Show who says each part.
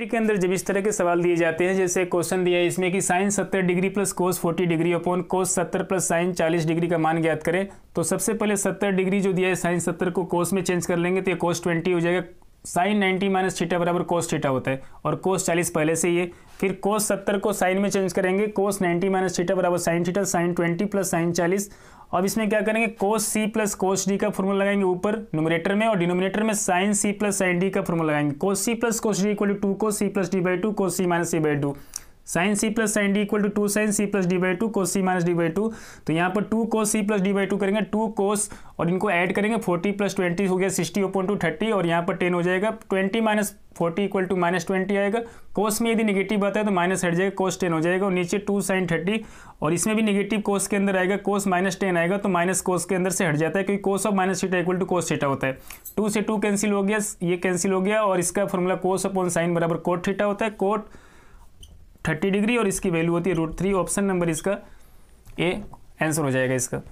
Speaker 1: के अंदर जब इस तरह के सवाल दिए जाते हैं जैसे क्वेश्चन दिया है इसमें कि sine 70 degree plus cos 40 degree upon cos 70 plus sine 40 degree का मान ज्ञात करें तो सबसे पहले 70 डिग्री जो दिया है साइन 70 को कोस में चेंज कर लेंगे तो ये कोस 20 हो जाएगा साइन नाइन्टी माइनस थीटा बराबर कोस थीटा होता है और कोस चालीस पहले से ही है फिर कोस सत्तर को साइन में चेंज करेंगे कोस नाइन्टी माइनस थीटा बराबर sine theta sine twenty plus sine चालीस अब इसमें क्या करेंगे cos C plus cos D का फॉर्मूला लगाएंगे ऊपर नोमिनेटर में और डिनोमिनेटर में sine C plus sine D का फॉर्मूला लगाएंगे cos C plus cos D equal to two cos C plus D by two cos C minus C by two sine C plus sine D equal to to sine C plus D by two cos C minus D by two तो यहाँ पर two cos C plus D by two करेंगे two cos और इनको add करेंगे forty plus twenty हो गया sixty open to thirty और यहाँ पर टेन हो जाएगा twenty minus forty equal to minus twenty आएगा कोस में यदि निगेटिव आता है तो माइनस हट जाएगा कोस टेन हो जाएगा और नीचे टू साइन थर्टी और इसमें भी निगेटिव कोस के अंदर आएगा कोस माइनस टेन आएगा तो माइनस कोस के अंदर से हट जाता है क्योंकि cos of minus theta equal to cos theta होता है टू से टू कैंसिल हो गया ये कैंसिल हो गया और इसका फॉर्मूला कोस अपॉन साइन बराबर कोट थीटा होता है कोट थर्टी डिग्री और इसकी वैल्यू होती है रूट थ्री ऑप्शन नंबर इसका
Speaker 2: ए आंसर हो जाएगा इसका